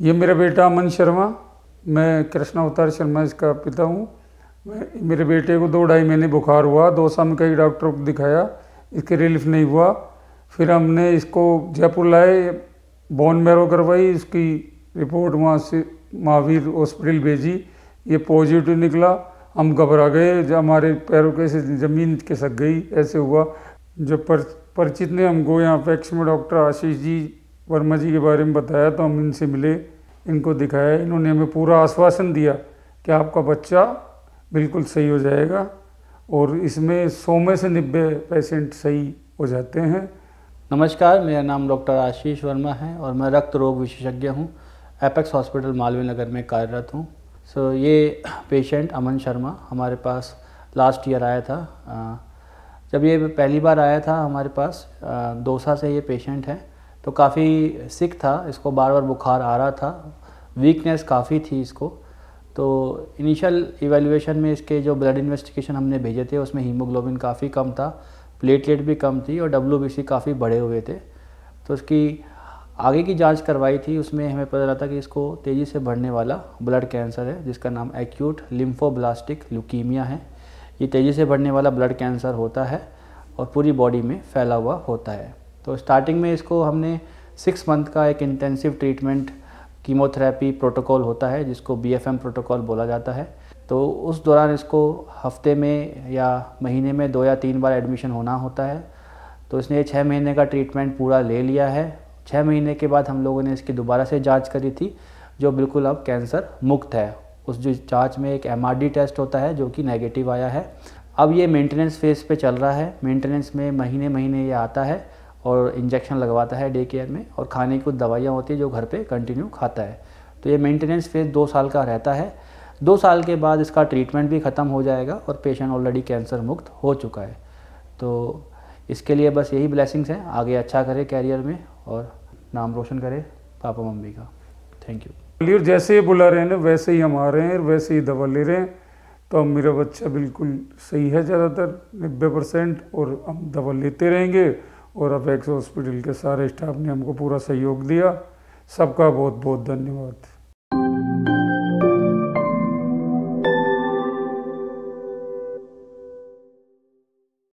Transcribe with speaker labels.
Speaker 1: ये मेरा बेटा अमन शर्मा मैं कृष्णा अवतार शर्मा इसका पिता हूँ मेरे बेटे को दो ढाई महीने बुखार हुआ साल में कई डॉक्टरों को दिखाया इसके रिलीफ नहीं हुआ फिर हमने इसको जयपुर लाए बोन मैरो करवाई इसकी रिपोर्ट वहाँ से महावीर हॉस्पिटल भेजी ये पॉजिटिव निकला हम घबरा गए जब हमारे पैरों के से ज़मीन खिसक गई ऐसे हुआ जब पर, परिचित ने हमको यहाँ पे में डॉक्टर आशीष जी वर्मा जी के बारे में बताया तो हम इनसे मिले इनको दिखाया इन्होंने हमें पूरा आश्वासन दिया कि आपका बच्चा बिल्कुल सही हो जाएगा और इसमें सौ में से नब्बे पेशेंट सही हो जाते हैं
Speaker 2: नमस्कार मेरा नाम डॉक्टर आशीष वर्मा है और मैं रक्त रोग विशेषज्ञ हूँ एपेक्स हॉस्पिटल मालवीय नगर में कार्यरत हूँ सो so, ये पेशेंट अमन शर्मा हमारे पास लास्ट ईयर आया था जब ये पहली बार आया था हमारे पास दोसा से ये पेशेंट है तो काफ़ी सिक था इसको बार बार बुखार आ रहा था वीकनेस काफ़ी थी इसको तो इनिशियल इवेलुएशन में इसके जो ब्लड इन्वेस्टिगेशन हमने भेजे थे उसमें हीमोग्लोबिन काफ़ी कम था प्लेटलेट भी कम थी और डब्ल्यू काफ़ी बढ़े हुए थे तो उसकी आगे की जांच करवाई थी उसमें हमें पता चला था कि इसको तेज़ी से बढ़ने वाला ब्लड कैंसर है जिसका नाम एक्यूट लिम्फोब्लास्टिक ल्यूकीमिया है ये तेज़ी से बढ़ने वाला ब्लड कैंसर होता है और पूरी बॉडी में फैला हुआ होता है तो स्टार्टिंग में इसको हमने सिक्स मंथ का एक इंटेंसिव ट्रीटमेंट कीमोथेरेपी प्रोटोकॉल होता है जिसको बी प्रोटोकॉल बोला जाता है तो उस दौरान इसको हफ्ते में या महीने में दो या तीन बार एडमिशन होना होता है तो इसने छः महीने का ट्रीटमेंट पूरा ले लिया है छः महीने के बाद हम लोगों ने इसकी दोबारा से जांच करी थी जो बिल्कुल अब कैंसर मुक्त है उस जो जाँच में एक एम टेस्ट होता है जो कि नेगेटिव आया है अब ये मेंटेनेंस फेज़ पे चल रहा है मेंटेनेंस में महीने महीने ये आता है और इंजेक्शन लगवाता है डे केयर में और खाने की कुछ दवाइयाँ होती है जो घर पे कंटिन्यू खाता है तो ये मेंटेनेंस फेज़ दो साल का रहता है दो साल के बाद इसका ट्रीटमेंट भी ख़त्म हो जाएगा और पेशेंट ऑलरेडी कैंसर मुक्त हो चुका है तो इसके लिए बस यही ब्लेसिंग्स हैं आगे अच्छा करे कैरियर में और नाम रोशन करे पापा मम्मी का थैंक यू पनीर जैसे ही बुला रहे हैं वैसे ही हम आ
Speaker 1: रहे हैं वैसे ही दवा ले रहे हैं तो अब मेरा बच्चा बिल्कुल सही है ज़्यादातर नब्बे परसेंट और हम दवा लेते रहेंगे और अपेक्स हॉस्पिटल के सारे स्टाफ ने हमको पूरा सहयोग दिया सबका बहुत बहुत धन्यवाद